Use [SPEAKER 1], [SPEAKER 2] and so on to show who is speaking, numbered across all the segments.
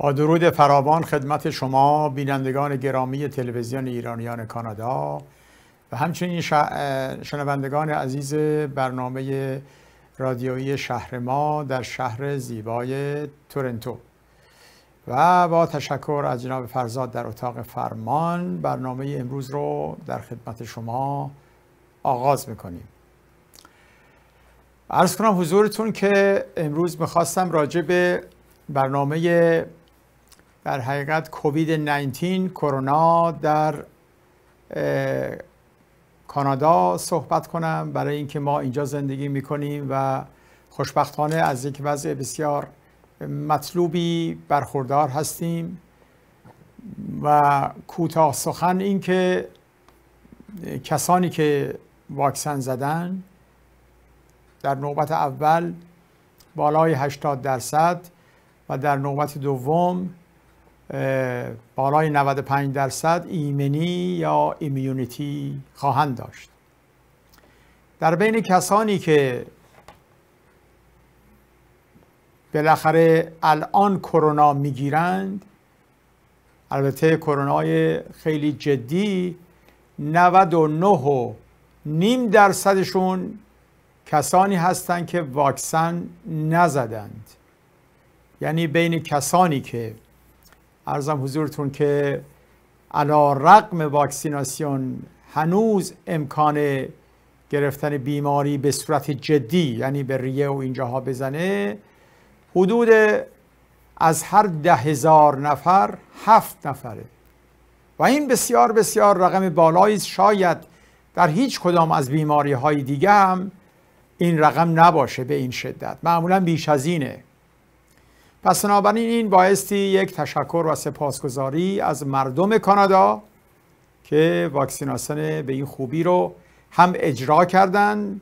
[SPEAKER 1] با درود فراوان خدمت شما بینندگان گرامی تلویزیون ایرانیان کانادا و همچنین شنوندگان عزیز برنامه رادیویی شهر ما در شهر زیبای تورنتو و با تشکر از جناب فرزاد در اتاق فرمان برنامه امروز رو در خدمت شما آغاز میکنیم عرض کنم حضورتون که امروز میخواستم راجع به برنامه در حقیقت کووید 19 کرونا در کانادا صحبت کنم برای اینکه ما اینجا زندگی میکنیم و خوشبختانه از یک وضع بسیار مطلوبی برخوردار هستیم و کوتاه سخن اینکه کسانی که واکسن زدن در نوبت اول بالای 80 درصد و در نوبت دوم بالای 95 درصد ایمنی یا ایمیونیتی خواهند داشت در بین کسانی که بالاخره الان کرونا میگیرند البته کرونای خیلی جدی 99 و نیم درصدشون کسانی هستند که واکسن نزدند یعنی بین کسانی که ارزم حضورتون که علا رقم واکسیناسیون هنوز امکان گرفتن بیماری به صورت جدی یعنی به ریه و اینجاها بزنه حدود از هر ده هزار نفر هفت نفره و این بسیار بسیار رقم بالایی شاید در هیچ کدام از بیماری های دیگه هم این رقم نباشه به این شدت معمولا بیش از اینه پس بنابراین این بایستی یک تشکر و سپاسگزاری از مردم کانادا که واکسیناسیون به این خوبی رو هم اجرا کردن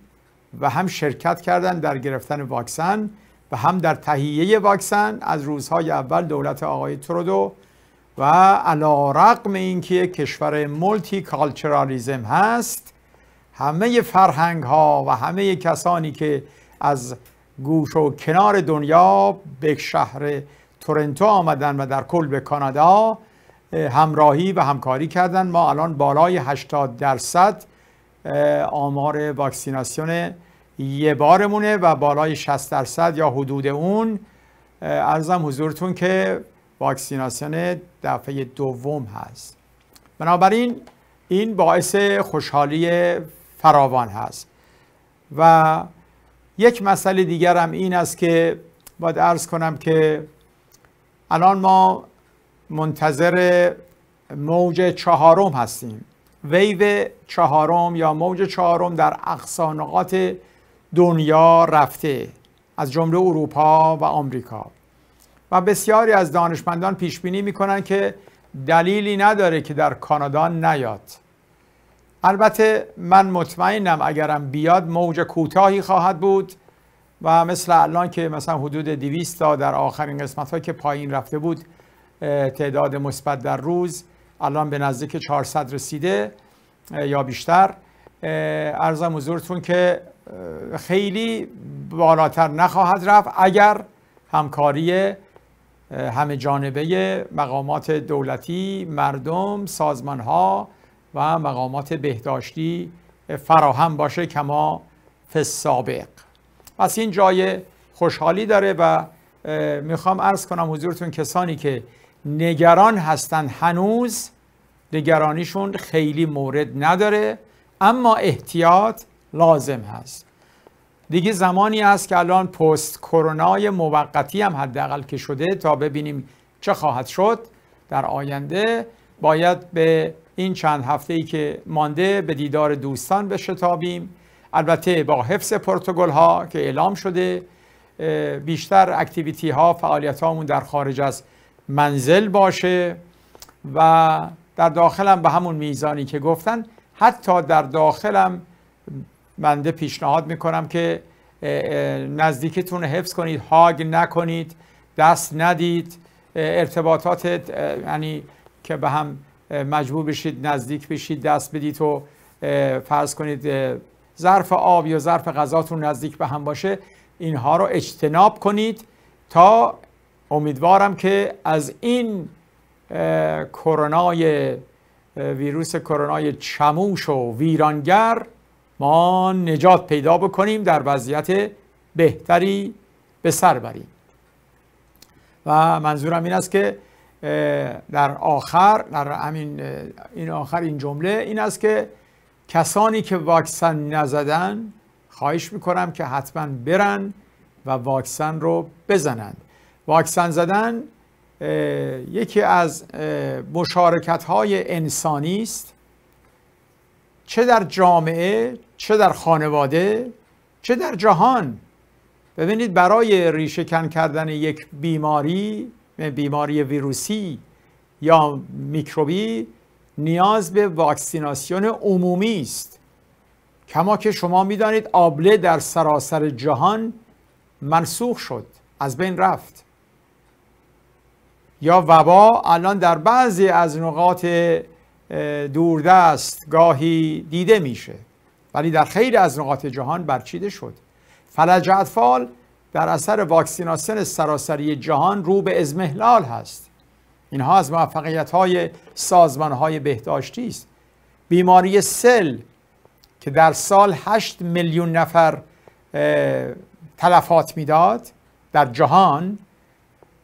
[SPEAKER 1] و هم شرکت کردن در گرفتن واکسن و هم در تهیه واکسن از روزهای اول دولت آقای ترودو و علا رقم که کشور ملتی کالچرالیزم هست همه فرهنگ ها و همه کسانی که از گوش و کنار دنیا به شهر تورنتو آمدن و در کل به کانادا همراهی و همکاری کردن ما الان بالای 80 درصد آمار واکسیناسیون یه بارمونه و بالای 60 درصد یا حدود اون ارزم حضورتون که واکسیناسیون دفعه دوم هست بنابراین این باعث خوشحالی فراوان هست و یک مسئله دیگر هم این است که باید ارز کنم که الان ما منتظر موج چهارم هستیم ویو چهارم یا موج چهارم در اقصانقات دنیا رفته از جمله اروپا و آمریکا و بسیاری از دانشمندان پیش بینی میکنن که دلیلی نداره که در کانادا نیاد البته من مطمئنم اگرم بیاد موج کوتاهی خواهد بود و مثل الان که مثلا حدود 200 تا در آخرین قسمت هایی که پایین رفته بود تعداد مثبت در روز الان به نزدیک 400 رسیده یا بیشتر ارزم حضورتون که خیلی بالاتر نخواهد رفت اگر همکاری همه جانبه مقامات دولتی، مردم، سازمان ها و مقامات بهداشتی فراهم باشه کما فسابق پس این جای خوشحالی داره و میخوام ارز کنم حضورتون کسانی که نگران هستند هنوز نگرانیشون خیلی مورد نداره اما احتیاط لازم هست دیگه زمانی است که الان پست کرونا موقتی هم حداقل که شده تا ببینیم چه خواهد شد در آینده باید به این چند هفته ای که مانده به دیدار دوستان شتابیم البته با حفظ پرتغال ها که اعلام شده بیشتر اکتیویتی ها فعالیت هامون در خارج از منزل باشه و در داخلم به همون میزانی که گفتن حتی در داخلم منده پیشنهاد میکنم که نزدیکتون حفظ کنید هاگ نکنید دست ندید ارتباطات یعنی که به هم مجبور بشید نزدیک بشید دست بدید و فرض کنید ظرف آب یا ظرف غذاتون نزدیک به هم باشه اینها رو اجتناب کنید تا امیدوارم که از این کرونا ویروس کرونا چموش و ویرانگر ما نجات پیدا بکنیم در وضعیت بهتری به سر بریم و منظورم این است که در آخر در این آخر این جمله این است که کسانی که واکسن نزدن خواهش میکنم که حتما برن و واکسن رو بزنند واکسن زدن یکی از مشارکت های انسانی است چه در جامعه چه در خانواده چه در جهان ببینید برای ریشه کن کردن یک بیماری بیماری ویروسی یا میکروبی نیاز به واکسیناسیون عمومی است کما که شما میدانید آبله در سراسر جهان منسوخ شد از بین رفت یا وبا الان در بعضی از نقاط دوردست گاهی دیده میشه ولی در خیلی از نقاط جهان برچیده شد فلج اطفال در اثر واکسیناسیون سراسری جهان رو به ازمهلال هست اینها از موفقیت های سازمان های بهداشتی است بیماری سل که در سال 8 میلیون نفر تلفات میداد در جهان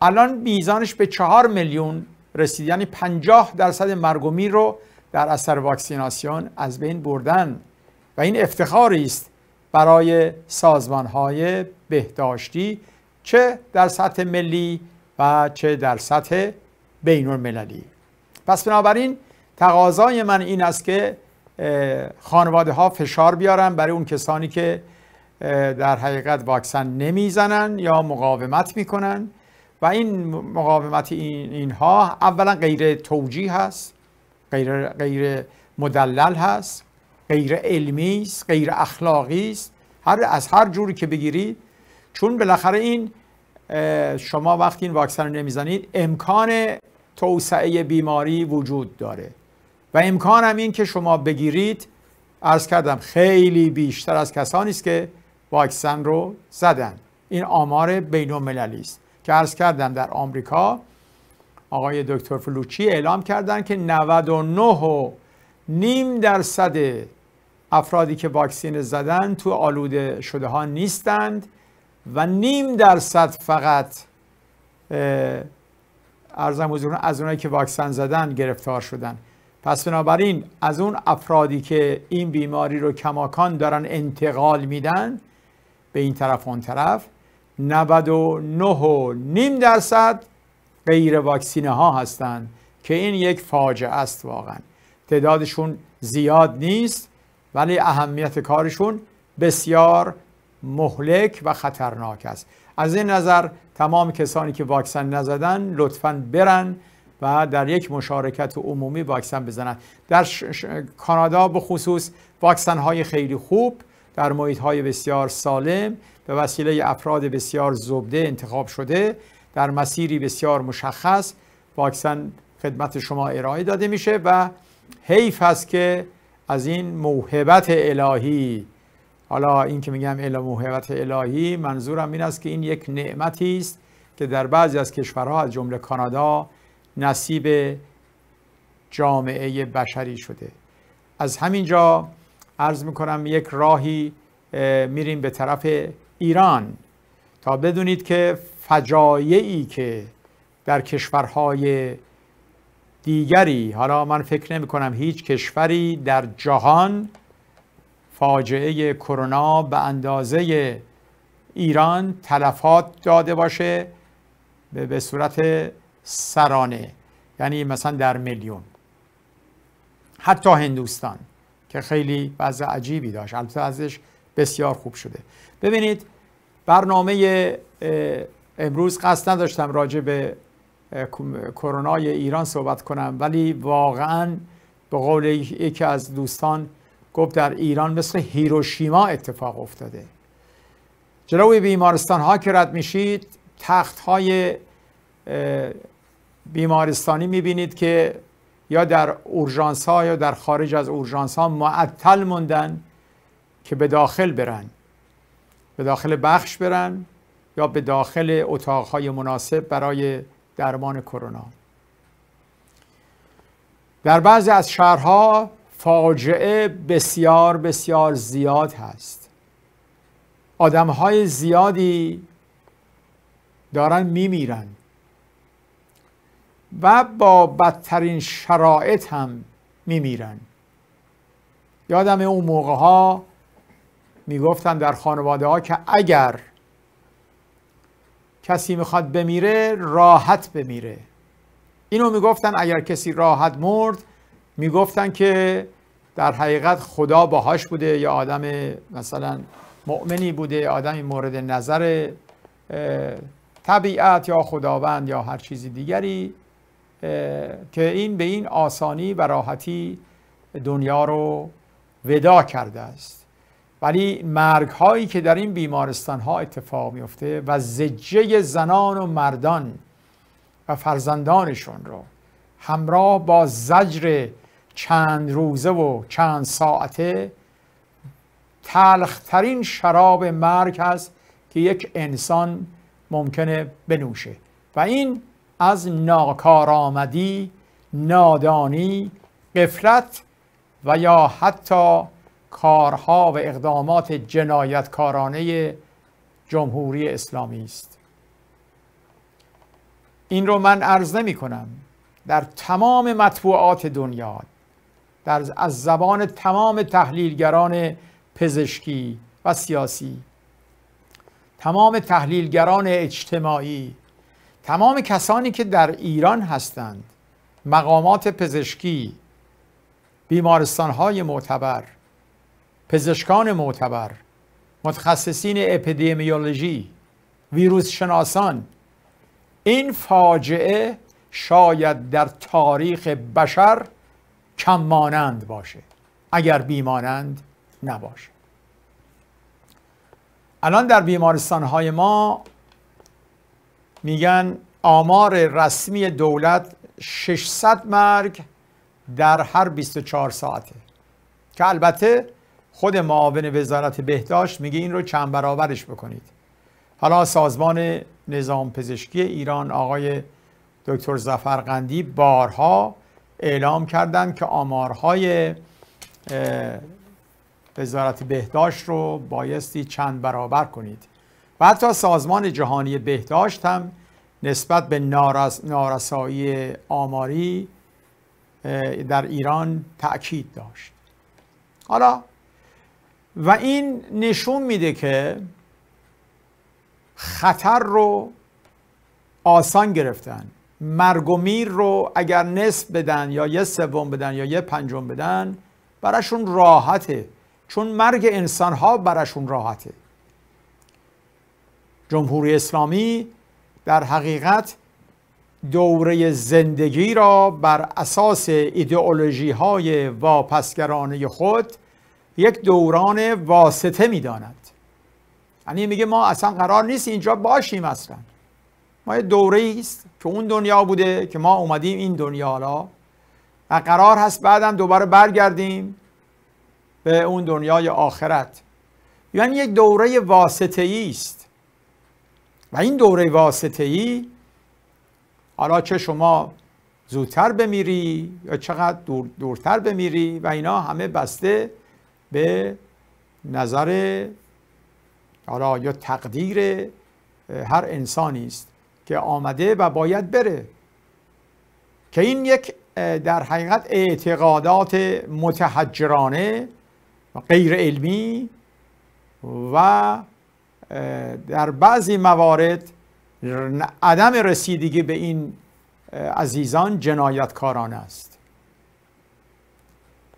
[SPEAKER 1] الان میزانش به 4 میلیون رسید یعنی 50 درصد مرگومی رو در اثر واکسیناسیون از بین بردن و این افتخاری است برای سازمان های بهداشتی چه در سطح ملی و چه در سطح بین المللی پس بنابراین تقاضای من این است که خانواده ها فشار بیارن برای اون کسانی که در حقیقت واکسن نمیزنن یا مقاومت میکنن و این مقاومت این اینها اولا غیر توجیه هست غیر, غیر مدلل هست غیر علمی است غیر اخلاقی است هر از هر جوری که بگیرید چون بالاخره این شما وقتی این واکسن رو نمیزنید امکان توسعه بیماری وجود داره و امکان هم این که شما بگیرید ارز کردم خیلی بیشتر از کسانی است که واکسن رو زدن این آمار بین است که ارز کردم در آمریکا آقای دکتر فلوچی اعلام کردند که 99 و نیم درصد افرادی که واکسین زدن تو آلوده شده ها نیستند و نیم درصد فقط ارزم از اونایی که واکسن زدن گرفتار شدن پس بنابراین از اون افرادی که این بیماری رو کماکان دارن انتقال میدن به این طرف اون طرف 99 و نیم درصد غیر واکسینه ها هستند که این یک فاجعه است واقعا تعدادشون زیاد نیست ولی اهمیت کارشون بسیار مهلک و خطرناک است از این نظر تمام کسانی که واکسن نزدن لطفا برن و در یک مشارکت عمومی واکسن بزنن در کانادا به خصوص واکسن های خیلی خوب در محیط های بسیار سالم به وسیله افراد بسیار زبده انتخاب شده در مسیری بسیار مشخص واکسن خدمت شما ارائه داده میشه و حیف است که از این موهبت الهی حالا این که میگم الا الهی منظورم این است که این یک نعمتی است که در بعضی از کشورها از جمله کانادا نصیب جامعه بشری شده از همینجا عرض میکنم یک راهی میریم به طرف ایران تا بدونید که فجایعی که در کشورهای دیگری حالا من فکر نمی کنم هیچ کشوری در جهان فاجعه کرونا به اندازه ایران تلفات داده باشه به صورت سرانه یعنی مثلا در میلیون حتی هندوستان که خیلی وضع عجیبی داشت البته ازش بسیار خوب شده ببینید برنامه امروز قصد نداشتم راجع به کرونا ایران صحبت کنم ولی واقعا به قول یکی از دوستان گفت در ایران مثل هیروشیما اتفاق افتاده جلوی بیمارستان ها که رد میشید تخت های بیمارستانی میبینید که یا در اورژانس ها یا در خارج از اورژانس ها معطل موندن که به داخل برن به داخل بخش برن یا به داخل اتاق های مناسب برای درمان کرونا در بعضی از شهرها فاجعه بسیار بسیار زیاد هست آدم های زیادی دارن میمیرن و با بدترین شرایط هم میمیرن یادم اون موقع ها میگفتن در خانواده ها که اگر کسی میخواد بمیره راحت بمیره اینو میگفتن اگر کسی راحت مرد میگفتن که در حقیقت خدا باهاش بوده یا آدم مثلا مؤمنی بوده آدمی مورد نظر طبیعت یا خداوند یا هر چیزی دیگری که این به این آسانی و راحتی دنیا رو ودا کرده است ولی مرگ هایی که در این بیمارستان ها اتفاق میفته و زجه زنان و مردان و فرزندانشون رو همراه با زجر چند روزه و چند ساعته تلخترین شراب مرگ هست که یک انسان ممکنه بنوشه و این از ناکارآمدی نادانی قفلت و یا حتی کارها و اقدامات جنایتکارانه جمهوری اسلامی است این رو من عرض نمی کنم در تمام مطبوعات دنیا در از زبان تمام تحلیلگران پزشکی و سیاسی تمام تحلیلگران اجتماعی تمام کسانی که در ایران هستند مقامات پزشکی بیمارستانهای معتبر پزشکان معتبر متخصصین اپیدمیولوژی ویروس شناسان این فاجعه شاید در تاریخ بشر کم مانند باشه اگر بیمانند نباشه الان در بیمارستان های ما میگن آمار رسمی دولت 600 مرگ در هر 24 ساعته که البته خود معاون وزارت بهداشت میگه این رو چند برابرش بکنید حالا سازمان نظام پزشکی ایران آقای دکتر زفرقندی بارها اعلام کردند که آمارهای وزارت بهداشت رو بایستی چند برابر کنید و حتی سازمان جهانی بهداشت هم نسبت به نارس... نارسایی آماری در ایران تأکید داشت حالا و این نشون میده که خطر رو آسان گرفتن مرگ و میر رو اگر نصف بدن یا یه سوم بدن یا یه پنجم بدن براشون راحته چون مرگ انسان ها براشون راحته جمهوری اسلامی در حقیقت دوره زندگی را بر اساس ایدئولوژی های واپسگرانه خود یک دوران واسطه می داند یعنی میگه ما اصلا قرار نیست اینجا باشیم اصلا ما یه دوره است که اون دنیا بوده که ما اومدیم این دنیا را و قرار هست بعدم دوباره برگردیم به اون دنیای آخرت یعنی یک دوره واسطه است و این دوره واسطه ای حالا چه شما زودتر بمیری یا چقدر دورتر بمیری و اینا همه بسته به نظر حالا یا تقدیر هر انسانی است که آمده و باید بره که این یک در حقیقت اعتقادات متحجرانه و غیر علمی و در بعضی موارد عدم رسیدگی به این عزیزان جنایتکاران است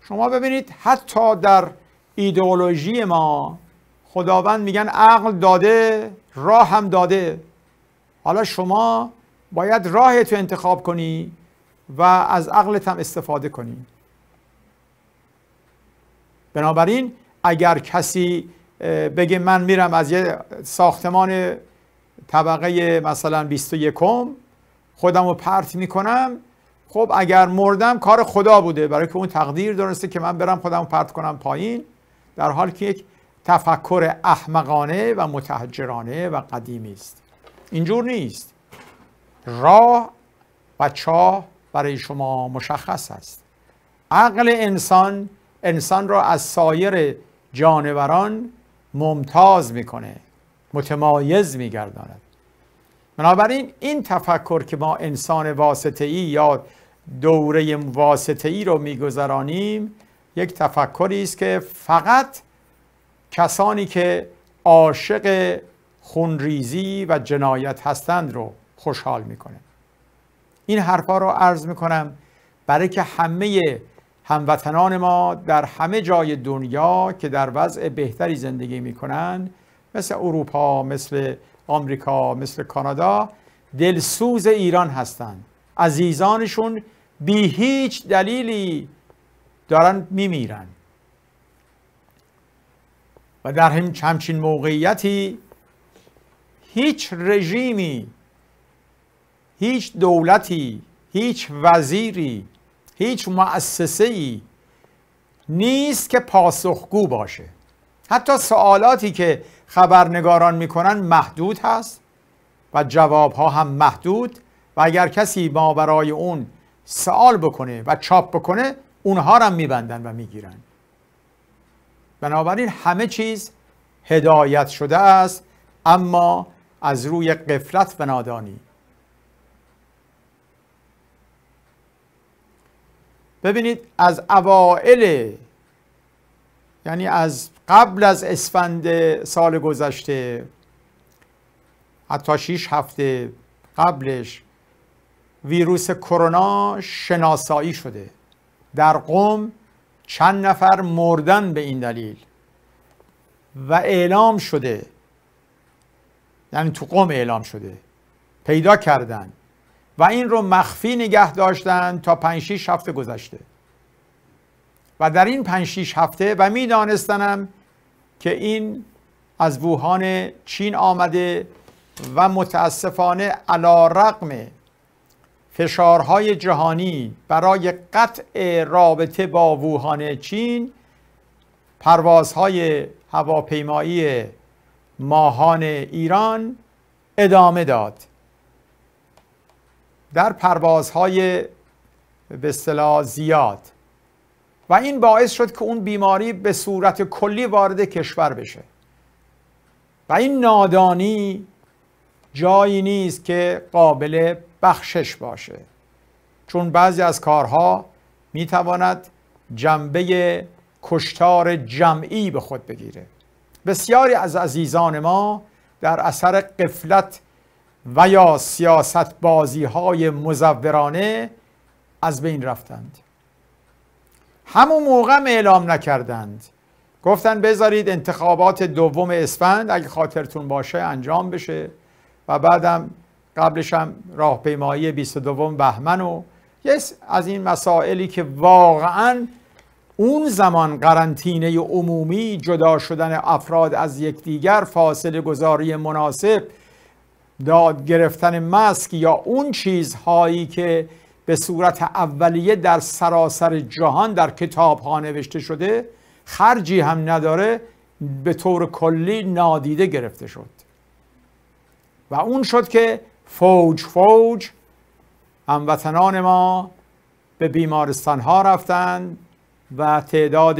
[SPEAKER 1] شما ببینید حتی در ایدئولوژی ما خداوند میگن عقل داده راه هم داده حالا شما باید راه تو انتخاب کنی و از عقلت هم استفاده کنی بنابراین اگر کسی بگه من میرم از یه ساختمان طبقه مثلا 21 خودم رو پرت میکنم خب اگر مردم کار خدا بوده برای که اون تقدیر درسته که من برم خودم پرت کنم پایین در حال که یک تفکر احمقانه و متحجرانه و قدیمی است اینجور نیست راه و چاه برای شما مشخص است عقل انسان انسان را از سایر جانوران ممتاز میکنه متمایز میگرداند بنابراین این تفکر که ما انسان واسطه ای یا دوره واسطه ای رو میگذرانیم یک تفکری است که فقط کسانی که عاشق خونریزی و جنایت هستند رو خوشحال میکنه این حرفا رو عرض میکنم برای که همه هموطنان ما در همه جای دنیا که در وضع بهتری زندگی میکنن مثل اروپا مثل آمریکا مثل کانادا دلسوز ایران هستند عزیزانشون بی هیچ دلیلی دارن میمیرن و در همچین موقعیتی هیچ رژیمی هیچ دولتی هیچ وزیری هیچ مؤسسه ای نیست که پاسخگو باشه حتی سوالاتی که خبرنگاران میکنن محدود هست و جوابها هم محدود و اگر کسی ما برای اون سوال بکنه و چاپ بکنه اونها رو میبندن و میگیرن بنابراین همه چیز هدایت شده است اما از روی قفلت و نادانی ببینید از اوائل یعنی از قبل از اسفند سال گذشته حتی شیش هفته قبلش ویروس کرونا شناسایی شده در قوم چند نفر مردن به این دلیل و اعلام شده یعنی تو قوم اعلام شده پیدا کردن و این رو مخفی نگه داشتن تا 5 شیش هفته گذشته و در این پنج شیش هفته و دانستنم که این از ووهان چین آمده و متاسفانه علا رقم فشارهای جهانی برای قطع رابطه با ووهان چین پروازهای هواپیمایی ماهان ایران ادامه داد در پروازهای به اصطلاح زیاد و این باعث شد که اون بیماری به صورت کلی وارد کشور بشه و این نادانی جایی نیست که قابل بخشش باشه چون بعضی از کارها میتواند جنبه کشتار جمعی به خود بگیره بسیاری از عزیزان ما در اثر قفلت و یا سیاست بازی های مزورانه از بین رفتند همون موقع اعلام نکردند گفتن بذارید انتخابات دوم اسفند اگه خاطرتون باشه انجام بشه و بعدم قبلش هم راهپیمایی 22 بهمن و یه از این مسائلی که واقعا اون زمان قرنطینه عمومی جدا شدن افراد از یکدیگر فاصله گذاری مناسب داد گرفتن ماسک یا اون چیزهایی که به صورت اولیه در سراسر جهان در کتاب ها نوشته شده خرجی هم نداره به طور کلی نادیده گرفته شد و اون شد که فوج فوج هموطنان ما به بیمارستان ها رفتند و تعداد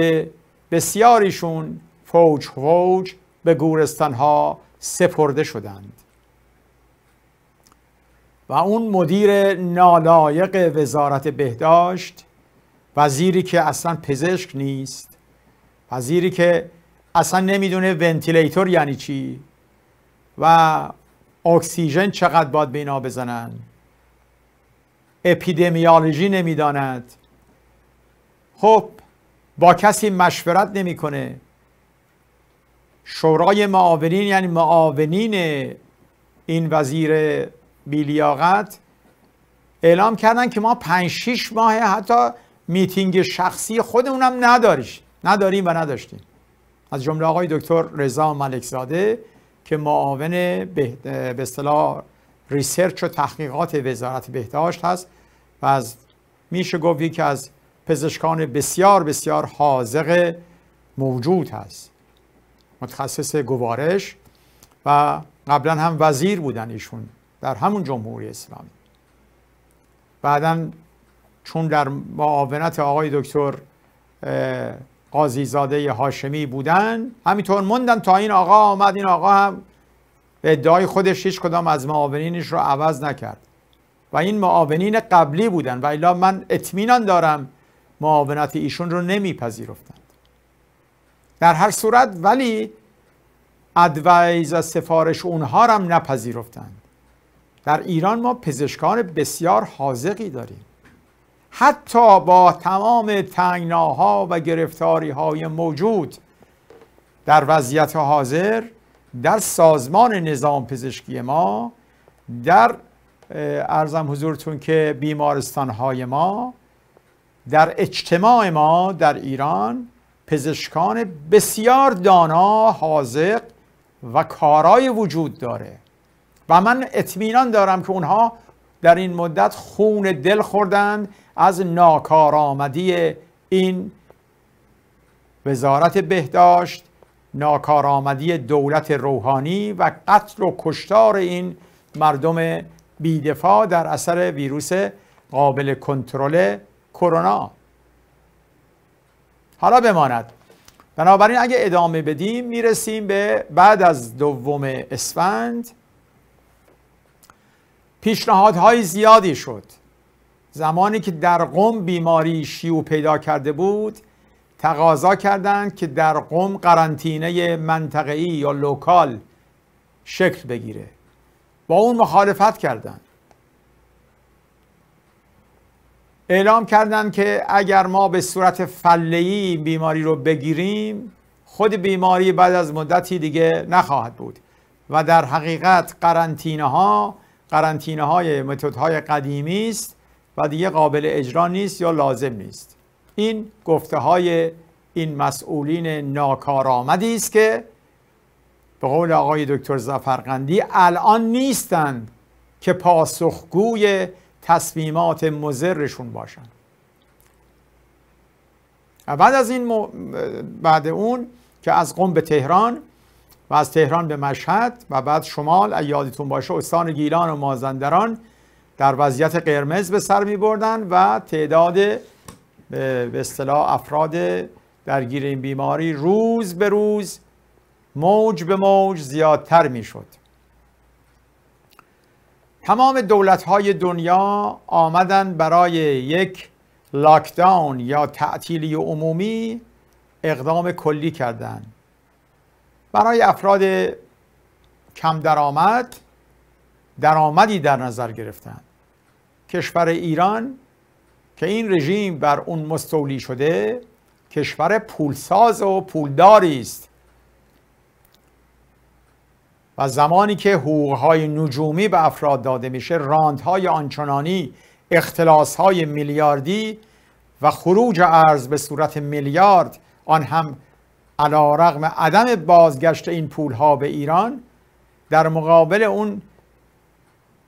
[SPEAKER 1] بسیاریشون فوج فوج به ها سپرده شدند و اون مدیر نالایق وزارت بهداشت وزیری که اصلا پزشک نیست وزیری که اصلا نمیدونه ونتیلیتور یعنی چی و اکسیژن چقدر باید به بزنن اپیدمیالوژی نمیداند خب با کسی مشورت نمیکنه شورای معاونین یعنی معاونین این وزیر بیلیاقت اعلام کردن که ما پنج شیش ماه حتی میتینگ شخصی خودمونم نداریش نداریم و نداشتیم از جمله آقای دکتر رضا ملکزاده که معاون به اصطلاح ریسرچ و تحقیقات وزارت بهداشت هست و از میشه گفت که از پزشکان بسیار بسیار حاضق موجود هست متخصص گوارش و قبلا هم وزیر بودن ایشون در همون جمهوری اسلامی بعدا چون در معاونت آقای دکتر قاضیزاده هاشمی بودن همینطور موندن تا این آقا آمد این آقا هم به ادعای خودش هیچ کدام از معاونینش رو عوض نکرد و این معاونین قبلی بودن و الا من اطمینان دارم معاونت ایشون رو نمیپذیرفتند در هر صورت ولی ادویز و سفارش اونها رو هم نپذیرفتند در ایران ما پزشکان بسیار حاضقی داریم حتی با تمام تنگناها و گرفتاری های موجود در وضعیت حاضر در سازمان نظام پزشکی ما در ارزم حضورتون که بیمارستان های ما در اجتماع ما در ایران پزشکان بسیار دانا، حاضق و کارای وجود داره و من اطمینان دارم که اونها در این مدت خون دل خوردند از ناکارآمدی این وزارت بهداشت ناکارآمدی دولت روحانی و قتل و کشتار این مردم بیدفاع در اثر ویروس قابل کنترل کرونا حالا بماند بنابراین اگه ادامه بدیم میرسیم به بعد از دوم اسفند پیشنهادهای زیادی شد زمانی که در قم بیماری شیو پیدا کرده بود تقاضا کردند که در قم قرنطینه منطقه‌ای یا لوکال شکل بگیره با اون مخالفت کردند اعلام کردن که اگر ما به صورت فلهی بیماری رو بگیریم خود بیماری بعد از مدتی دیگه نخواهد بود و در حقیقت قرنطینه ها قرنطینه های متد های قدیمی است و دیگه قابل اجرا نیست یا لازم نیست این گفته های این مسئولین ناکارآمدی است که به قول آقای دکتر زفرقندی الان نیستند که پاسخگوی تصمیمات مزرشون باشن و بعد از این بعد اون که از قم به تهران و از تهران به مشهد و بعد شمال یادتون باشه استان گیلان و مازندران در وضعیت قرمز به سر می بردن و تعداد به اصطلاح افراد درگیر این بیماری روز به روز موج به موج زیادتر می شد تمام های دنیا آمدن برای یک لاکداون یا تعطیلی عمومی اقدام کلی کردند برای افراد کم درآمد درآمدی در نظر گرفتند کشور ایران که این رژیم بر اون مستولی شده کشور پولساز و پولداری است و زمانی که حقوقهای نجومی به افراد داده میشه راندهای آنچنانی اختلاسهای میلیاردی و خروج ارز به صورت میلیارد آن هم علا رغم عدم بازگشت این پولها به ایران در مقابل اون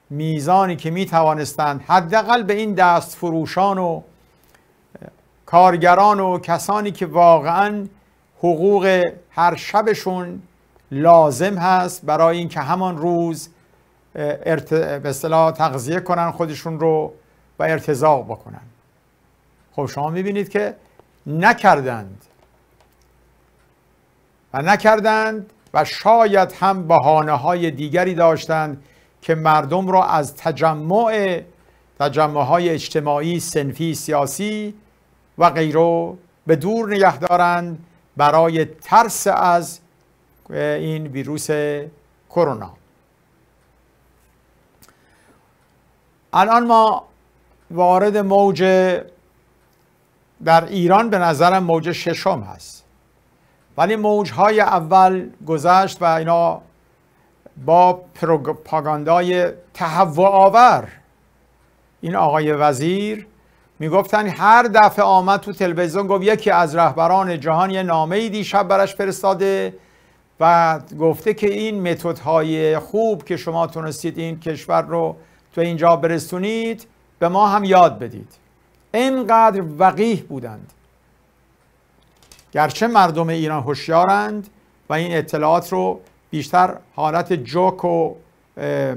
[SPEAKER 1] میزانی که می توانستند حداقل به این دست فروشان و کارگران و کسانی که واقعا حقوق هر شبشون لازم هست برای اینکه همان روز ارت... به اصطلاح تغذیه کنن خودشون رو و ارتضاع بکنن خب شما میبینید که نکردند و نکردند و شاید هم بهانه های دیگری داشتند که مردم را از تجمع تجمع های اجتماعی، سنفی، سیاسی و غیره به دور نگه دارند برای ترس از این ویروس کرونا الان ما وارد موج در ایران به نظرم موج ششم هست ولی موج های اول گذشت و اینا با پروپاگاندای تهوع آور این آقای وزیر میگفتن هر دفعه آمد تو تلویزیون گفت یکی از رهبران جهان یه نامه ای دیشب براش فرستاده و گفته که این های خوب که شما تونستید این کشور رو تو اینجا برسونید به ما هم یاد بدید اینقدر وقیح بودند گرچه مردم ایران هوشیارند و این اطلاعات رو بیشتر حالت جوک و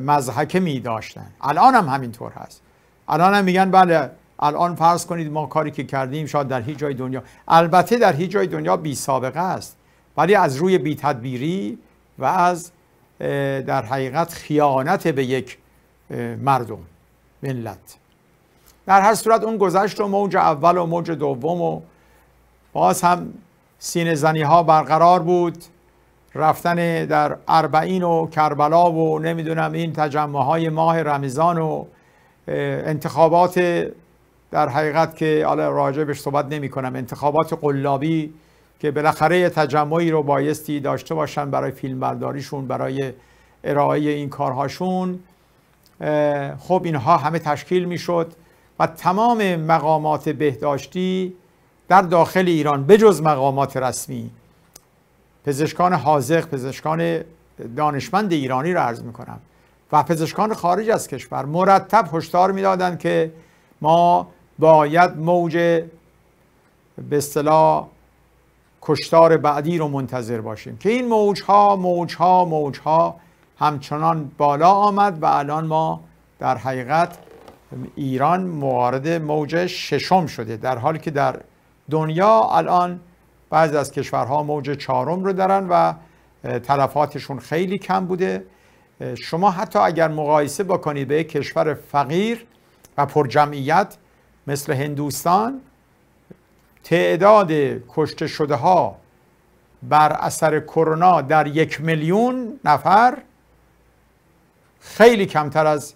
[SPEAKER 1] مزحکه می داشتن الان هم همینطور هست الان هم میگن بله الان فرض کنید ما کاری که کردیم شاید در هیچ جای دنیا البته در هیچ جای دنیا بی سابقه است ولی از روی بیتدبیری و از در حقیقت خیانت به یک مردم ملت در هر صورت اون گذشت و موج اول و موج دوم و باز هم سینه زنی ها برقرار بود رفتن در اربعین و کربلا و نمیدونم این تجمع های ماه رمضان و انتخابات در حقیقت که حالا راجع بهش صحبت نمی کنم انتخابات قلابی که بالاخره تجمعی رو بایستی داشته باشن برای فیلمبرداریشون برای ارائه این کارهاشون خب اینها همه تشکیل میشد و تمام مقامات بهداشتی در داخل ایران بجز مقامات رسمی پزشکان حاضق پزشکان دانشمند ایرانی رو عرض میکنم و پزشکان خارج از کشور مرتب هشدار میدادند که ما باید موج به اصطلاح کشتار بعدی رو منتظر باشیم که این موجها موجها موجها همچنان بالا آمد و الان ما در حقیقت ایران موارد موج ششم شده در حالی که در دنیا الان بعضی از کشورها موج چهارم رو دارن و تلفاتشون خیلی کم بوده شما حتی اگر مقایسه بکنید به کشور فقیر و پرجمعیت مثل هندوستان تعداد کشته شده ها بر اثر کرونا در یک میلیون نفر خیلی کمتر از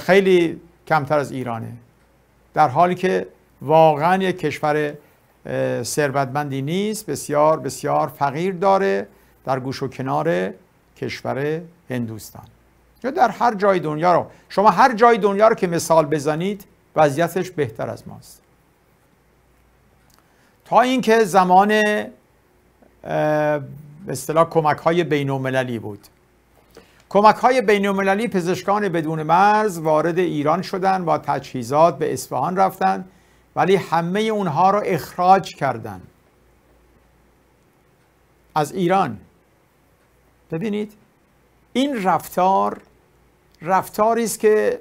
[SPEAKER 1] خیلی کمتر از ایرانه در حالی که واقعا یک کشور ثروتمندی نیست بسیار بسیار فقیر داره در گوش و کنار کشور هندوستان یا در هر جای دنیا رو شما هر جای دنیا رو که مثال بزنید وضعیتش بهتر از ماست تا اینکه زمان به اصطلاح کمک های بین المللی بود کمک های بین المللی پزشکان بدون مرز وارد ایران شدند با تجهیزات به اصفهان رفتند ولی همه اونها رو اخراج کردند. از ایران ببینید این رفتار رفتاری است که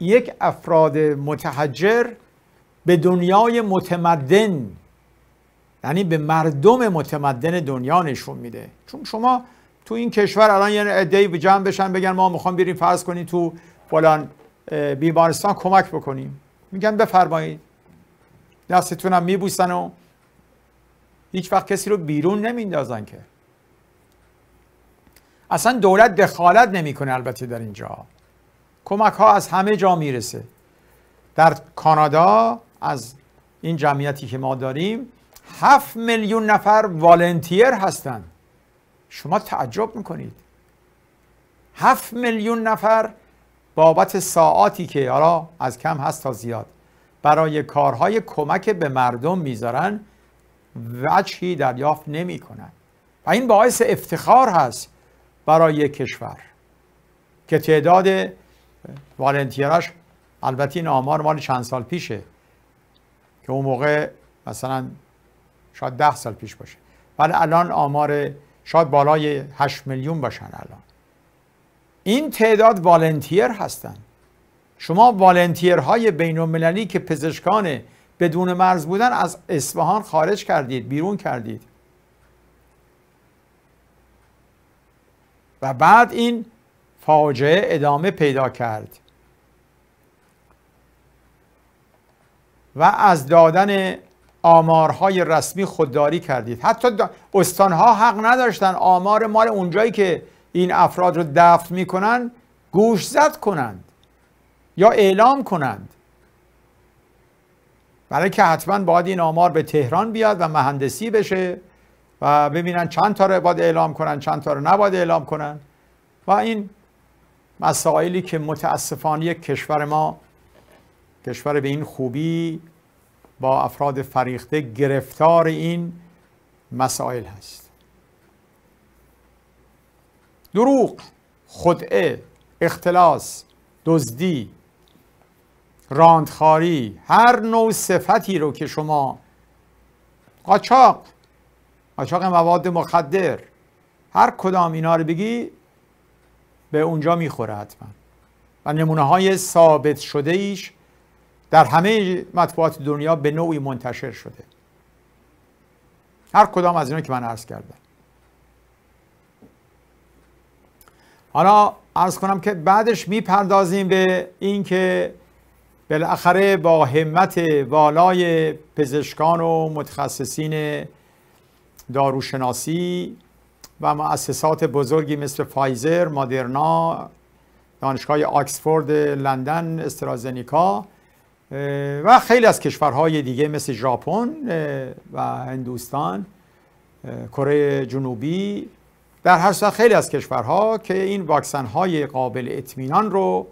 [SPEAKER 1] یک افراد متحجر به دنیای متمدن یعنی به مردم متمدن دنیا نشون میده چون شما تو این کشور الان یه یعنی به جمع بشن بگن ما میخوام بریم فرض کنیم تو فلان بیمارستان کمک بکنیم میگن بفرمایید دستتونم میبوسن و هیچ وقت کسی رو بیرون نمیندازن که اصلا دولت دخالت نمیکنه البته در اینجا کمک ها از همه جا میرسه در کانادا از این جمعیتی که ما داریم هفت میلیون نفر والنتیر هستند شما تعجب میکنید هفت میلیون نفر بابت ساعاتی که حالا از کم هست تا زیاد برای کارهای کمک به مردم میذارن وجهی دریافت نمیکنن و این باعث افتخار هست برای کشور که تعداد والنتیراش البته این آمار مال چند سال پیشه که اون موقع مثلا شاید ده سال پیش باشه ولی الان آمار شاید بالای 8 میلیون باشن الان این تعداد والنتیر هستن شما والنتیرهای بین که پزشکان بدون مرز بودن از اصفهان خارج کردید بیرون کردید و بعد این فاجعه ادامه پیدا کرد و از دادن آمارهای رسمی خودداری کردید حتی استانها حق نداشتن آمار مال اونجایی که این افراد رو دفت میکنن گوش زد کنند یا اعلام کنند برای که حتما باید این آمار به تهران بیاد و مهندسی بشه و ببینن چند تا رو باید اعلام کنن چند تا رو نباید اعلام کنند و این مسائلی که متاسفانه کشور ما کشور به این خوبی با افراد فریخته گرفتار این مسائل هست دروغ خدعه اختلاس دزدی راندخاری هر نوع صفتی رو که شما قاچاق قاچاق مواد مخدر هر کدام اینا رو بگی به اونجا میخوره حتما و نمونه های ثابت شده ایش در همه مطبوعات دنیا به نوعی منتشر شده هر کدام از اینا که من عرض کردم حالا عرض کنم که بعدش میپردازیم به اینکه بالاخره با همت والای پزشکان و متخصصین داروشناسی و مؤسسات بزرگی مثل فایزر، مادرنا، دانشگاه آکسفورد، لندن، استرازنیکا و خیلی از کشورهای دیگه مثل ژاپن و هندوستان کره جنوبی در هر صورت خیلی از کشورها که این واکسن های قابل اطمینان رو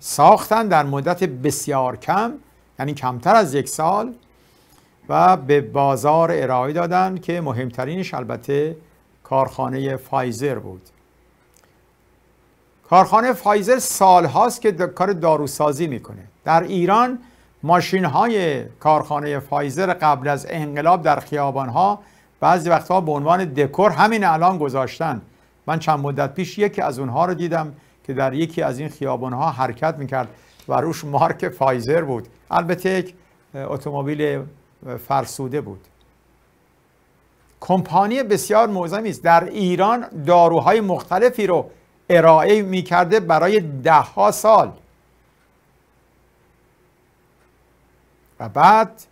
[SPEAKER 1] ساختن در مدت بسیار کم یعنی کمتر از یک سال و به بازار ارائه دادن که مهمترینش البته کارخانه فایزر بود کارخانه فایزر سال هاست که کار داروسازی میکنه در ایران ماشین های کارخانه فایزر قبل از انقلاب در خیابان ها بعضی وقتها به عنوان دکور همین الان گذاشتن من چند مدت پیش یکی از اونها رو دیدم که در یکی از این خیابان ها حرکت میکرد و روش مارک فایزر بود البته یک اتومبیل فرسوده بود کمپانی بسیار معظمی است در ایران داروهای مختلفی رو ارائه میکرده برای دهها سال و بعد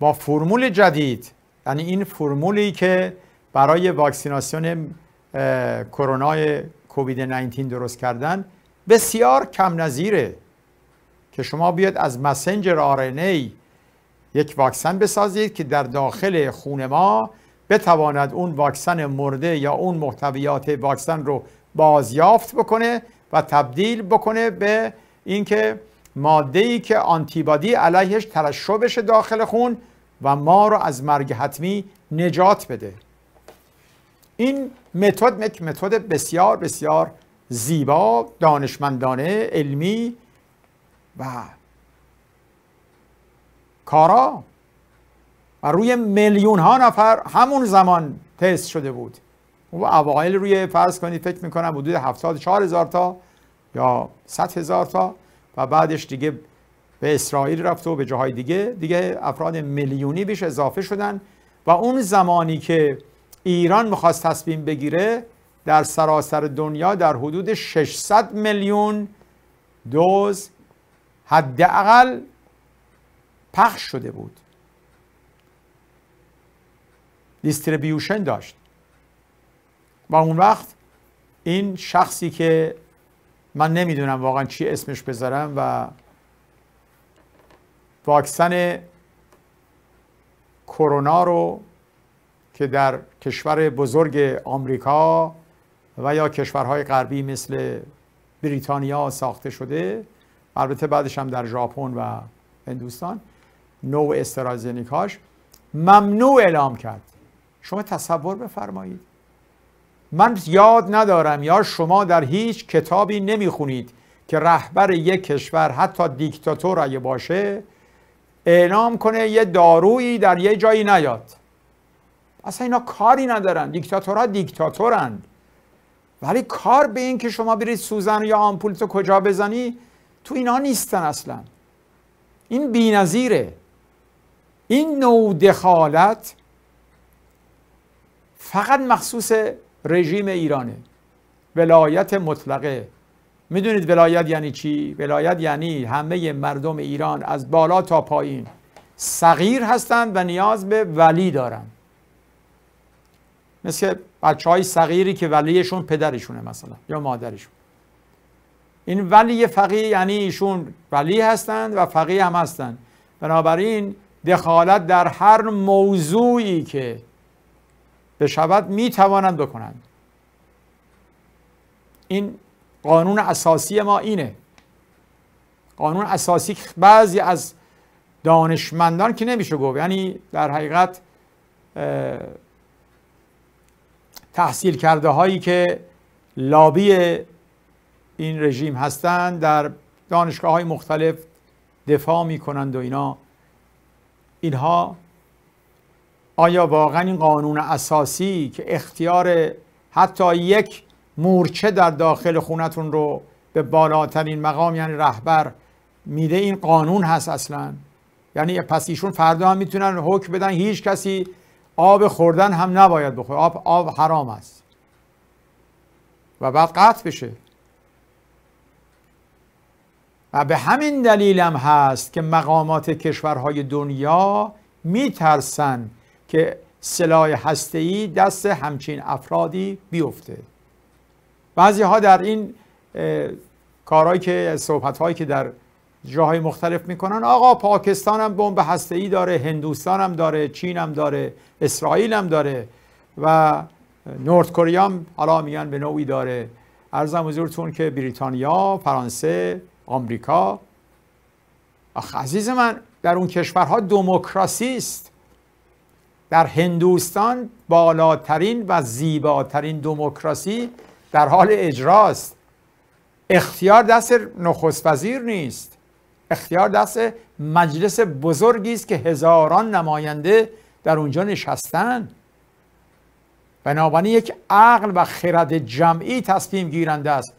[SPEAKER 1] با فرمول جدید یعنی این فرمولی که برای واکسیناسیون کرونا کووید 19 درست کردن بسیار کم نظیره که شما بیاد از مسنجر ای یک واکسن بسازید که در داخل خون ما بتواند اون واکسن مرده یا اون محتویات واکسن رو بازیافت بکنه و تبدیل بکنه به اینکه ماده ای که آنتیبادی علیهش ترشح بشه داخل خون و ما رو از مرگ حتمی نجات بده این متد متد بسیار بسیار زیبا دانشمندانه علمی و کارا و روی میلیون ها نفر همون زمان تست شده بود و اوایل روی فرض کنید فکر میکنم حدود 74 هزار تا یا 100 هزار تا و بعدش دیگه به اسرائیل رفت و به جاهای دیگه دیگه افراد میلیونی بهش اضافه شدن و اون زمانی که ایران میخواست تصمیم بگیره در سراسر دنیا در حدود 600 میلیون دوز حداقل پخش شده بود دیستریبیوشن داشت و اون وقت این شخصی که من نمیدونم واقعا چی اسمش بذارم و واکسن کرونا رو که در کشور بزرگ آمریکا و یا کشورهای غربی مثل بریتانیا ساخته شده البته بعدش هم در ژاپن و هندوستان نو استرازنیکاش ممنوع اعلام کرد شما تصور بفرمایید من یاد ندارم یا شما در هیچ کتابی نمیخونید که رهبر یک کشور حتی دیکتاتور اگه باشه اعلام کنه یه دارویی در یه جایی نیاد اصلا اینا کاری ندارن دیکتاتورها دیکتاتورند ولی کار به این که شما برید سوزن یا آمپولتو کجا بزنی تو اینا نیستن اصلا این بینظیره این نوع دخالت فقط مخصوص رژیم ایرانه ولایت مطلقه میدونید ولایت یعنی چی؟ ولایت یعنی همه مردم ایران از بالا تا پایین صغیر هستند و نیاز به ولی دارن مثل بچه های صغیری که ولیشون پدرشونه مثلا یا مادرشون این ولی فقیه یعنی ایشون ولی هستند و فقیه هم هستند بنابراین دخالت در هر موضوعی که بشود می توانند بکنند این قانون اساسی ما اینه قانون اساسی بعضی از دانشمندان که نمیشه گفت یعنی در حقیقت تحصیل کرده هایی که لابی این رژیم هستند در دانشگاه های مختلف دفاع می کنند و اینا اینها آیا واقعا این قانون اساسی که اختیار حتی یک مورچه در داخل خونتون رو به بالاترین مقام یعنی رهبر میده این قانون هست اصلا یعنی پس ایشون فردا هم میتونن حکم بدن هیچ کسی آب خوردن هم نباید بخوره آب آب حرام است و بعد قطع بشه و به همین دلیل هم هست که مقامات کشورهای دنیا میترسن که سلاح هسته‌ای دست همچین افرادی بیفته بعضی ها در این کارهایی که صحبت هایی که در جاهای مختلف میکنن آقا پاکستان هم بمب ای داره هندوستان هم داره چین هم داره اسرائیل هم داره و نورت کوریا هم حالا میگن به نوعی داره ارزم حضورتون که بریتانیا فرانسه آمریکا آخ عزیز من در اون کشورها دموکراسی است در هندوستان بالاترین و زیباترین دموکراسی در حال اجراست اختیار دست نخست وزیر نیست اختیار دست مجلس بزرگی است که هزاران نماینده در اونجا نشستن بنابراین یک عقل و خرد جمعی تصمیم گیرنده است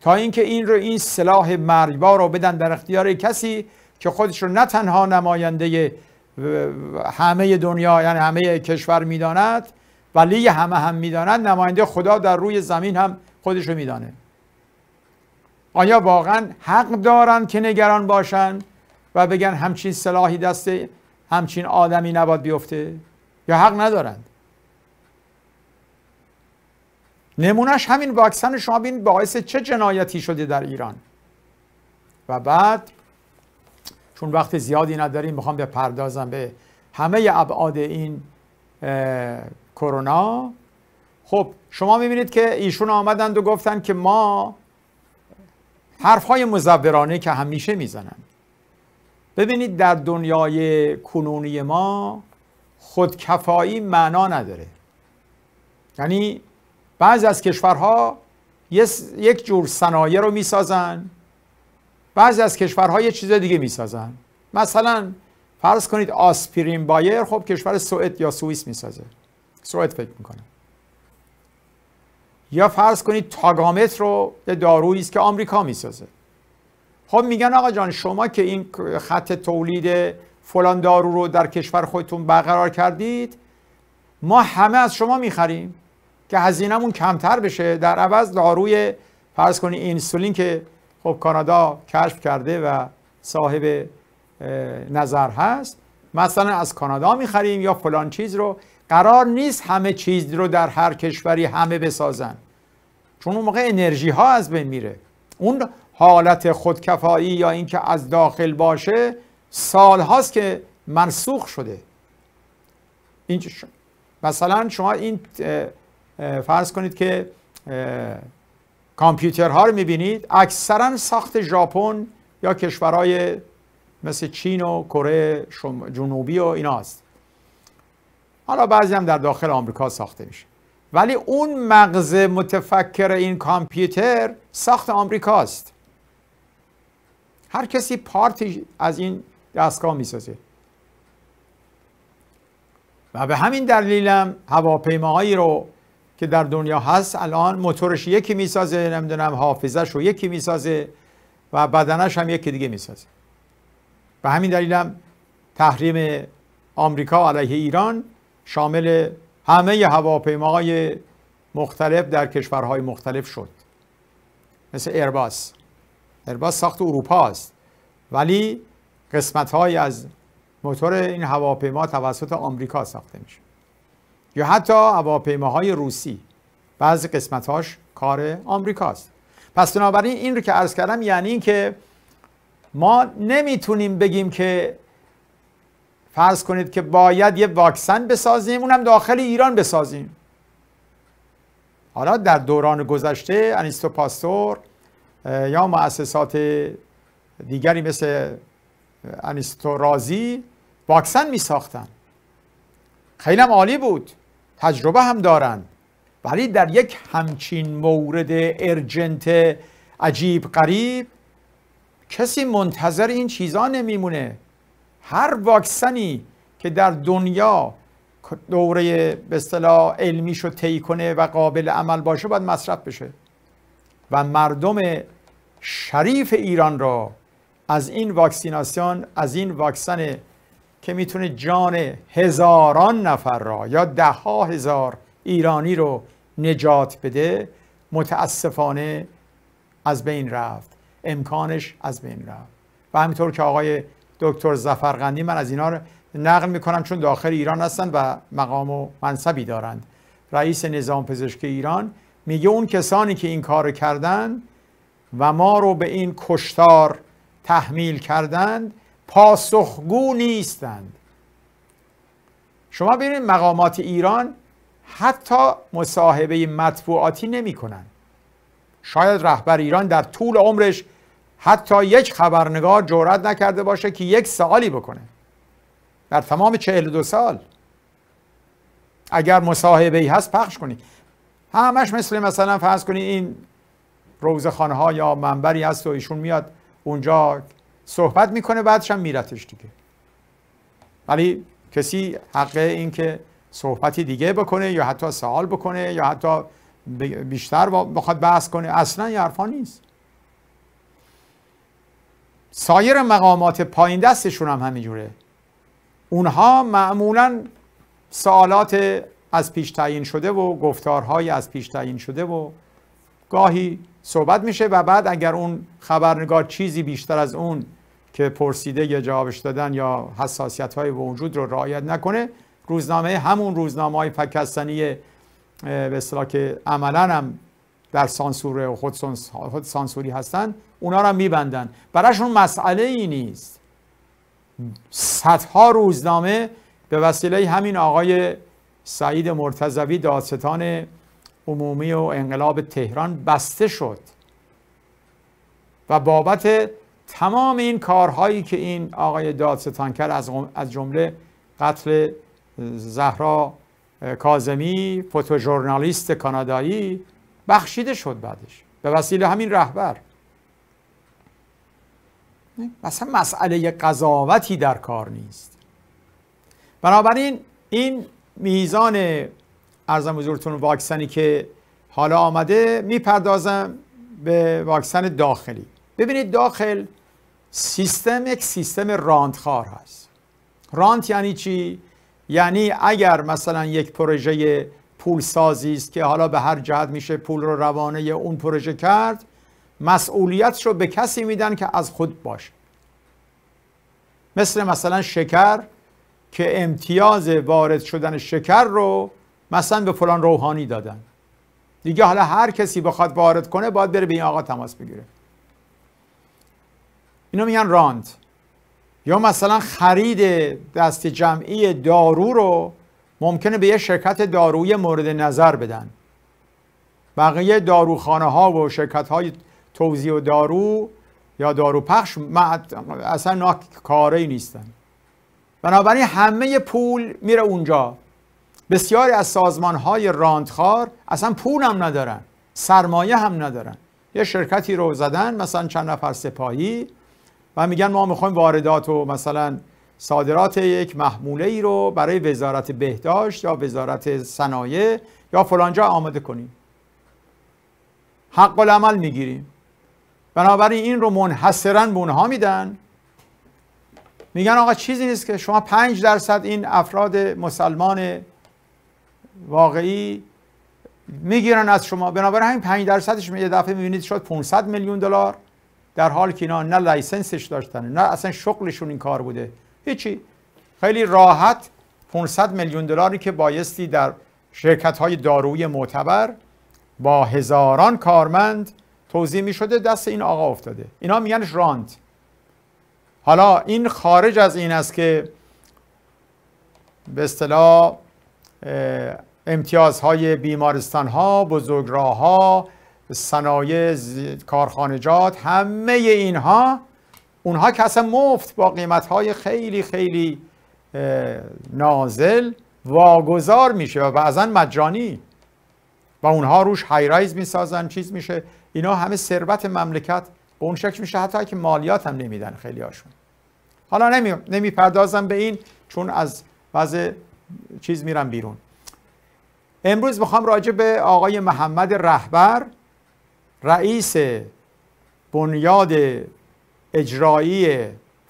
[SPEAKER 1] تا اینکه این رو این سلاح مرگبار رو بدن در اختیار کسی که خودش رو نه تنها نماینده همه دنیا یعنی همه کشور میداند ولی همه هم میداند نماینده خدا در روی زمین هم خودش رو میدانه آیا واقعا حق دارند که نگران باشند و بگن همچین سلاحی دسته همچین آدمی نباد بیفته یا حق ندارند نمونهش همین واکسن شما بین باعث چه جنایتی شده در ایران و بعد چون وقت زیادی نداریم میخوام بپردازم به همه ابعاد این کرونا خب شما میبینید که ایشون آمدند و گفتن که ما های مزبرانه که همیشه میزنند ببینید در دنیای کنونی ما خودکفایی معنا نداره یعنی بعضی از کشورها یک جور صنایع رو میسازن بعضی از کشورها یه چیز دیگه میسازن مثلا فرض کنید آسپیرین بایر خب کشور سوئد یا سوئیس میسازه سوئد فکر میکنه یا فرض کنید تاگامت رو یه دارویی است که آمریکا میسازه خب میگن آقا جان شما که این خط تولید فلان دارو رو در کشور خودتون برقرار کردید ما همه از شما میخریم که هزینهمون کمتر بشه در عوض داروی فرض کنید انسولین که خب کانادا کشف کرده و صاحب نظر هست مثلا از کانادا میخریم یا فلان چیز رو قرار نیست همه چیز رو در هر کشوری همه بسازن چون اون موقع انرژی ها از بین میره اون حالت خودکفایی یا اینکه از داخل باشه سال هاست که منسوخ شده این مثلا شما این فرض کنید که کامپیوترها رو میبینید اکثرا ساخت ژاپن یا کشورهای مثل چین و کره جنوبی و ایناست حالا بعضی هم در داخل آمریکا ساخته میشه ولی اون مغز متفکر این کامپیوتر ساخت آمریکاست هر کسی پارتی از این دستگاه میسازه و به همین دلیلم هواپیماهایی رو که در دنیا هست الان موتورش یکی میسازه نمیدونم حافظش رو یکی میسازه و بدنش هم یکی دیگه میسازه به همین دلیل تحریم آمریکا علیه ایران شامل همه هواپیماهای مختلف در کشورهای مختلف شد مثل ایرباس ایرباس ساخت اروپا است ولی قسمت های از موتور این هواپیما توسط آمریکا ساخته میشه یا حتی هواپیماهای روسی بعضی قسمتهاش کار آمریکاست پس بنابراین این رو که عرض کردم یعنی اینکه ما نمیتونیم بگیم که فرض کنید که باید یه واکسن بسازیم اونم داخل ایران بسازیم حالا در دوران گذشته انیستو پاستور یا مؤسسات دیگری مثل انیستو رازی واکسن می ساختن خیلی هم عالی بود تجربه هم دارن ولی در یک همچین مورد ارجنت عجیب قریب کسی منتظر این چیزا نمیمونه هر واکسنی که در دنیا دوره به اصطلاح علمیشو طی کنه و قابل عمل باشه باید مصرف بشه و مردم شریف ایران را از این واکسیناسیون از این واکسن که میتونه جان هزاران نفر را یا ده هزار ایرانی رو نجات بده متاسفانه از بین رفت امکانش از بین رفت و همینطور که آقای دکتر زفرغندی من از اینا رو نقل میکنم چون داخل ایران هستن و مقام و منصبی دارند رئیس نظام پزشکی ایران میگه اون کسانی که این کار کردند و ما رو به این کشتار تحمیل کردند پاسخگو نیستند شما ببینید مقامات ایران حتی مصاحبه مطبوعاتی نمی شاید رهبر ایران در طول عمرش حتی یک خبرنگار جورت نکرده باشه که یک سوالی بکنه در تمام 42 سال اگر مصاحبه ای هست پخش کنید همش مثل مثلا فرض کنید این روزخانه ها یا منبری هست و ایشون میاد اونجا صحبت میکنه بعدش هم میرتش دیگه ولی کسی حق این که صحبتی دیگه بکنه یا حتی سوال بکنه یا حتی بیشتر بخواد بحث کنه اصلا این حرفا نیست سایر مقامات پایین دستشون هم همینجوره اونها معمولا سوالات از پیش تعیین شده و گفتارهای از پیش تعیین شده و گاهی صحبت میشه و بعد اگر اون خبرنگار چیزی بیشتر از اون که پرسیده یا جوابش دادن یا حساسیت های وجود رو رعایت نکنه روزنامه همون روزنامه های پاکستانی به اصطلاح که عملا هم در سانسور خود, خود سانسوری هستن اونا رو میبندن براشون مسئله ای نیست صدها روزنامه به وسیله همین آقای سعید مرتضوی دادستان عمومی و انقلاب تهران بسته شد و بابت تمام این کارهایی که این آقای دادستان کرد از جمله قتل زهرا کازمی فوتوژورنالیست کانادایی بخشیده شد بعدش به وسیله همین رهبر مثلا مسئله قضاوتی در کار نیست بنابراین این میزان ارزم حضورتون واکسنی که حالا آمده میپردازم به واکسن داخلی ببینید داخل سیستم یک سیستم راندخار هست رانت یعنی چی یعنی اگر مثلا یک پروژه پول سازی است که حالا به هر جهت میشه پول رو روانه اون پروژه کرد مسئولیت رو به کسی میدن که از خود باشه مثل مثلا شکر که امتیاز وارد شدن شکر رو مثلا به فلان روحانی دادن دیگه حالا هر کسی بخواد وارد کنه باید بره به این آقا تماس بگیره اینو میگن راند یا مثلا خرید دست جمعی دارو رو ممکنه به یه شرکت داروی مورد نظر بدن بقیه داروخانه ها و شرکت های توزیع و دارو یا دارو پخش اصلا کاری نیستن بنابراین همه پول میره اونجا بسیاری از سازمان های راندخار اصلا پول هم ندارن سرمایه هم ندارن یه شرکتی رو زدن مثلا چند نفر سپاهی و میگن ما میخوایم واردات و مثلا صادرات یک محموله ای رو برای وزارت بهداشت یا وزارت صنایع یا فلانجا آماده کنیم حق العمل میگیریم بنابراین این رو منحصرا به اونها میدن میگن آقا چیزی نیست که شما پنج درصد این افراد مسلمان واقعی میگیرن از شما بنابراین همین 5 درصدش یه دفعه میبینید شد 500 میلیون دلار در حال که اینا نه لایسنسش داشتن نه اصلا شغلشون این کار بوده هیچی خیلی راحت 500 میلیون دلاری که بایستی در شرکت های دارویی معتبر با هزاران کارمند توضیح می شده دست این آقا افتاده اینا میگنش رانت حالا این خارج از این است که به اصطلاح امتیازهای بیمارستانها، ها صنایع کارخانجات همه اینها اونها که اصلا مفت با قیمت های خیلی خیلی نازل واگذار میشه و بعضا مجانی و اونها روش هایرایز میسازن چیز میشه اینا همه ثروت مملکت به اون شکل میشه حتی که مالیات هم نمیدن خیلی هاشون حالا نمی... به این چون از وضع چیز میرم بیرون امروز میخوام راجع به آقای محمد رهبر رئیس بنیاد اجرایی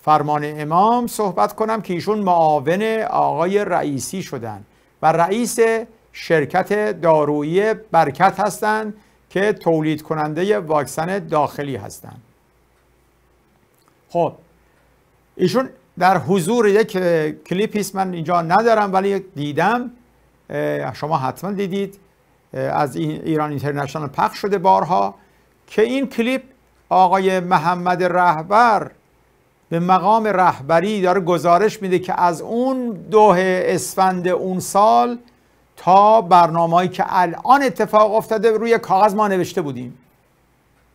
[SPEAKER 1] فرمان امام صحبت کنم که ایشون معاون آقای رئیسی شدن و رئیس شرکت دارویی برکت هستند که تولید کننده واکسن داخلی هستند خب ایشون در حضور یک کلیپیس من اینجا ندارم ولی دیدم شما حتما دیدید از ایران اینترنشنال پخش شده بارها که این کلیپ آقای محمد رهبر به مقام رهبری داره گزارش میده که از اون دوه اسفند اون سال تا برنامه‌ای که الان اتفاق افتاده روی کاغذ ما نوشته بودیم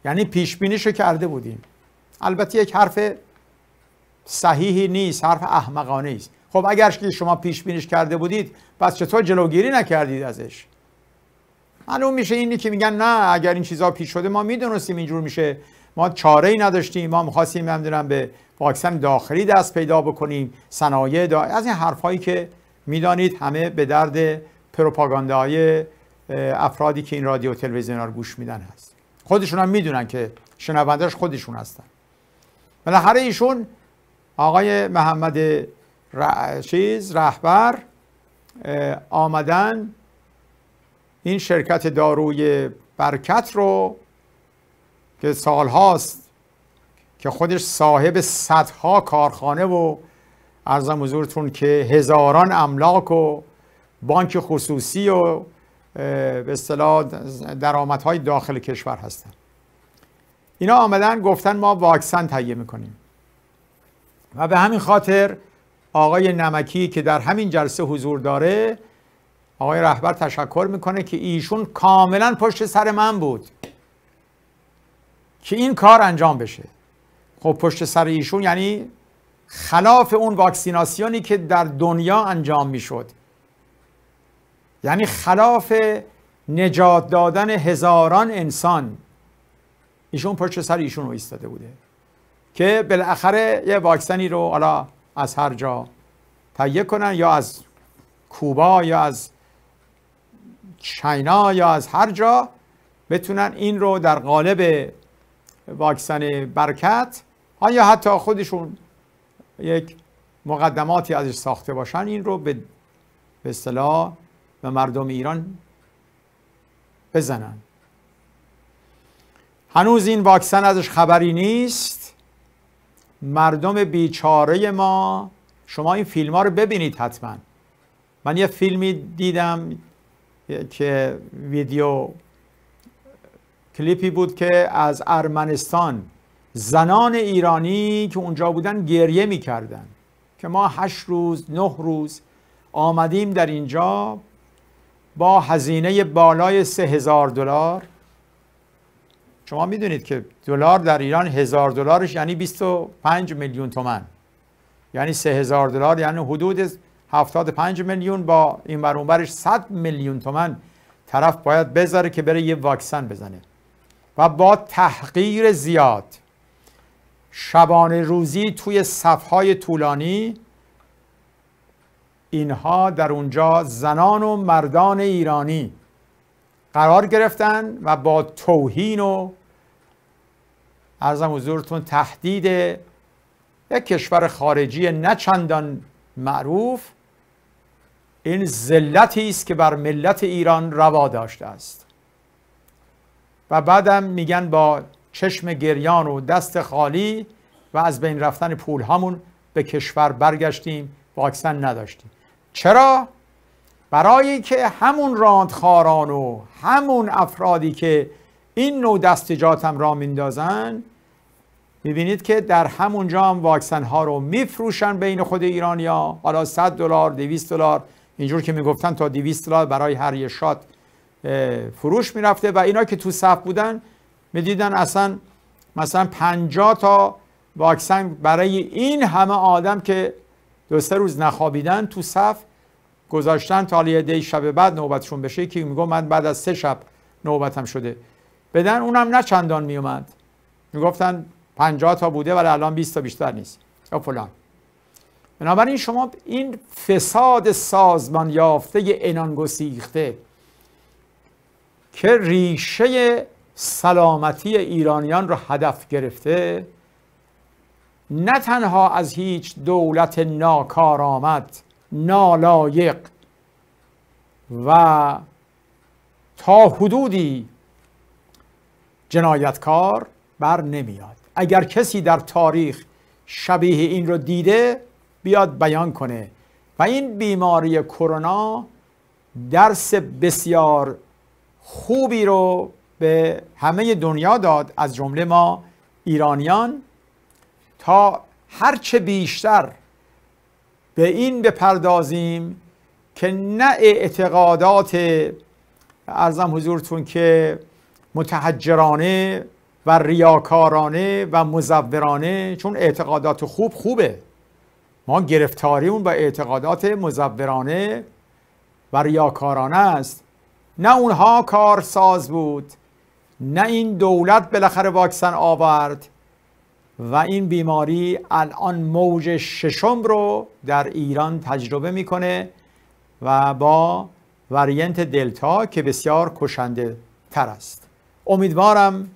[SPEAKER 1] یعنی پیش بینیشو کرده بودیم البته یک حرف صحیحی نیست حرف احمقانه است خب اگر شما پیش بینیش کرده بودید پس چطور جلوگیری نکردید ازش معلوم میشه اینی که میگن نه اگر این چیزها پیش شده ما میدونستیم اینجور میشه ما چاره ای نداشتیم ما میخواستیم نمیدونم به واکسن داخلی دست پیدا بکنیم صنایع دا... از این حرفهایی که میدانید همه به درد پروپاگاندای افرادی که این رادیو تلویزیون رو گوش میدن هست خودشون هم میدونن که شنوندهش خودشون هستن بالاخره ایشون آقای محمد چیز رهبر آمدن این شرکت داروی برکت رو که سالهاست که خودش صاحب صدها کارخانه و ارزم حضورتون که هزاران املاک و بانک خصوصی و به اصطلاح درآمدهای داخل کشور هستن اینا آمدن گفتن ما واکسن تهیه میکنیم و به همین خاطر آقای نمکی که در همین جلسه حضور داره آقای رهبر تشکر میکنه که ایشون کاملا پشت سر من بود که این کار انجام بشه خب پشت سر ایشون یعنی خلاف اون واکسیناسیونی که در دنیا انجام میشد یعنی خلاف نجات دادن هزاران انسان ایشون پشت سر ایشون رو ایستاده بوده که بالاخره یه واکسنی رو حالا از هر جا تهیه کنن یا از کوبا یا از چینا یا از هر جا بتونن این رو در قالب واکسن برکت یا حتی خودشون یک مقدماتی ازش ساخته باشن این رو به به اصطلاح به مردم ایران بزنن هنوز این واکسن ازش خبری نیست مردم بیچاره ما شما این فیلم ها رو ببینید حتما من یه فیلمی دیدم که ویدیو کلیپی بود که از ارمنستان زنان ایرانی که اونجا بودن گریه میکردن که ما هشت روز نه روز آمدیم در اینجا با هزینه بالای سه هزار دلار شما میدونید که دلار در ایران هزار دلارش یعنی 25 میلیون تومن یعنی 3000 دلار یعنی حدود 75 میلیون با این برونبرش 100 میلیون تومن طرف باید بذاره که بره یه واکسن بزنه و با تحقیر زیاد شبانه روزی توی صفهای طولانی اینها در اونجا زنان و مردان ایرانی قرار گرفتن و با توهین و ارزم حضورتون تهدید یک کشور خارجی نچندان معروف این ذلتی است که بر ملت ایران روا داشته است و بعدم میگن با چشم گریان و دست خالی و از بین رفتن پول همون به کشور برگشتیم واکسن نداشتیم چرا برای که همون راندخاران و همون افرادی که این نوع دستجات هم را میندازن میبینید که در همون جا هم واکسن ها رو میفروشن بین خود ایرانیا حالا 100 دلار 200 دلار اینجور که میگفتن تا 200 دلار برای هر یه شات فروش میرفته و اینا که تو صف بودن میدیدن اصلا مثلا 50 تا واکسن برای این همه آدم که دو سه روز نخوابیدن تو صف گذاشتن تا یه شب بعد نوبتشون بشه یکی میگو من بعد از سه شب نوبتم شده بدن اونم نه چندان میومد میگفتن 50 تا بوده ولی الان 20 تا بیشتر نیست یا فلان بنابراین شما این فساد سازمان یافته انان گسیخته که ریشه سلامتی ایرانیان رو هدف گرفته نه تنها از هیچ دولت ناکارآمد نالایق و تا حدودی جنایتکار بر نمیاد اگر کسی در تاریخ شبیه این رو دیده بیاد بیان کنه و این بیماری کرونا درس بسیار خوبی رو به همه دنیا داد از جمله ما ایرانیان تا هرچه بیشتر به این بپردازیم که نه اعتقادات ارزم حضورتون که متحجرانه و ریاکارانه و مزورانه چون اعتقادات خوب خوبه ما گرفتاریمون با اعتقادات مزورانه و ریاکارانه است نه اونها کارساز بود نه این دولت بالاخره واکسن آورد و این بیماری الان موج ششم رو در ایران تجربه میکنه و با ورینت دلتا که بسیار کشنده تر است امیدوارم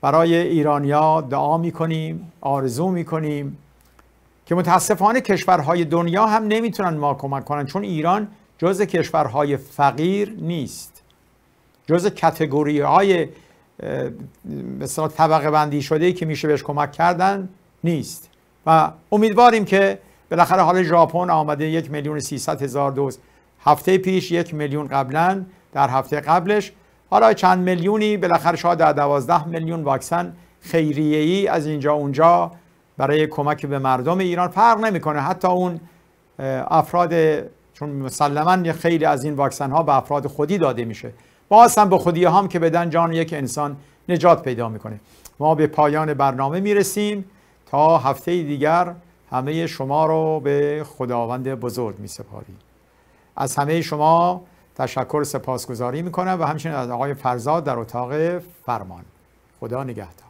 [SPEAKER 1] برای ایرانیا دعا میکنیم آرزو میکنیم که متاسفانه کشورهای دنیا هم نمیتونن ما کمک کنن چون ایران جز کشورهای فقیر نیست جز کتگوری های مثلا طبقه بندی شده که میشه بهش کمک کردن نیست و امیدواریم که بالاخره حال ژاپن آمده یک میلیون سیصد هزار دوز هفته پیش یک میلیون قبلا در هفته قبلش حالا چند میلیونی بالاخره شاید در دوازده میلیون واکسن خیریه ای از اینجا اونجا برای کمک به مردم ایران فرق نمیکنه حتی اون افراد چون مسلما خیلی از این واکسن ها به افراد خودی داده میشه باز هم به خودی هم که بدن جان یک انسان نجات پیدا میکنه ما به پایان برنامه میرسیم تا هفته دیگر همه شما رو به خداوند بزرگ میسپاریم از همه شما تشکر سپاسگزاری میکنم و همچنین از آقای فرزاد در اتاق فرمان خدا نگهدار